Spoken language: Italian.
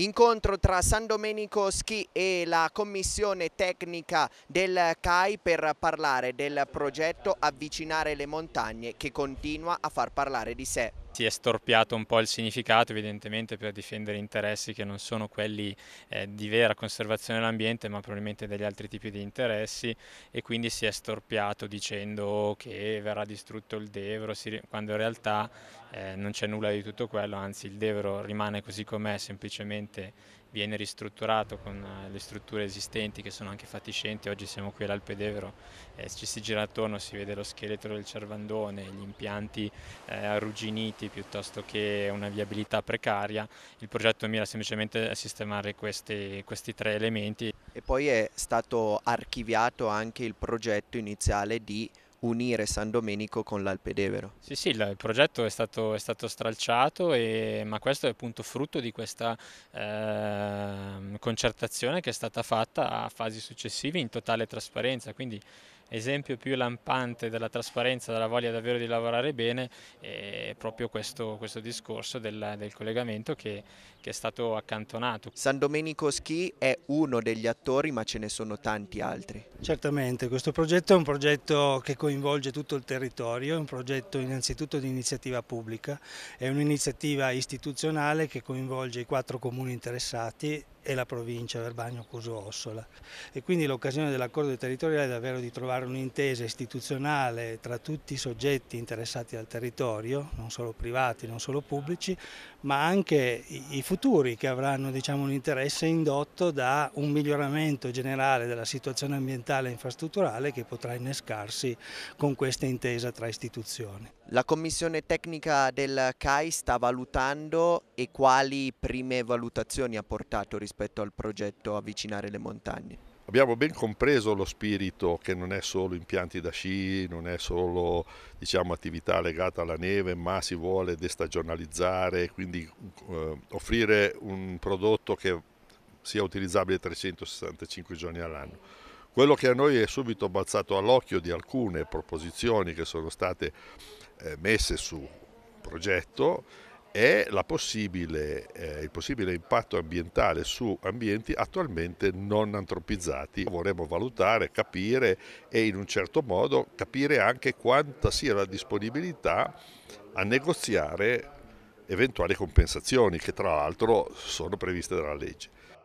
Incontro tra San Domenico Schi e la commissione tecnica del CAI per parlare del progetto Avvicinare le montagne che continua a far parlare di sé ti è storpiato un po' il significato evidentemente per difendere interessi che non sono quelli eh, di vera conservazione dell'ambiente ma probabilmente degli altri tipi di interessi e quindi si è storpiato dicendo che verrà distrutto il Devro quando in realtà eh, non c'è nulla di tutto quello, anzi il Devro rimane così com'è semplicemente viene ristrutturato con eh, le strutture esistenti che sono anche fatiscenti, oggi siamo qui all'Alpe d'Evero, eh, ci si gira attorno, si vede lo scheletro del cervandone, gli impianti eh, arrugginiti piuttosto che una viabilità precaria, il progetto mira semplicemente a sistemare questi, questi tre elementi. E poi è stato archiviato anche il progetto iniziale di unire San Domenico con l'Alpe d'Evero. Sì, sì, il progetto è stato, è stato stralciato, e, ma questo è appunto frutto di questa eh, concertazione che è stata fatta a fasi successive in totale trasparenza, quindi esempio più lampante della trasparenza, della voglia davvero di lavorare bene è proprio questo, questo discorso del, del collegamento che, che, è stato accantonato. San Domenico Schi è uno degli attori ma ce ne sono tanti altri. Certamente, questo progetto è un progetto che coinvolge tutto il territorio, è un progetto innanzitutto di iniziativa pubblica, è un'iniziativa istituzionale che coinvolge i quattro comuni interessati e la provincia Verbagno Cuso Ossola e quindi l'occasione dell'accordo territoriale è davvero di trovare un'intesa istituzionale tra tutti i soggetti interessati al territorio, non solo privati, non solo pubblici, ma anche i futuri che avranno diciamo, un interesse indotto da un miglioramento generale della situazione ambientale e infrastrutturale che potrà innescarsi con questa intesa tra istituzioni. La commissione tecnica del CAI sta valutando e quali prime valutazioni ha portato rispetto rispetto al progetto Avvicinare le montagne? Abbiamo ben compreso lo spirito che non è solo impianti da sci, non è solo diciamo, attività legata alla neve, ma si vuole destagionalizzare, quindi eh, offrire un prodotto che sia utilizzabile 365 giorni all'anno. Quello che a noi è subito balzato all'occhio di alcune proposizioni che sono state eh, messe su progetto e possibile, eh, il possibile impatto ambientale su ambienti attualmente non antropizzati. Vorremmo valutare, capire e in un certo modo capire anche quanta sia la disponibilità a negoziare eventuali compensazioni che tra l'altro sono previste dalla legge.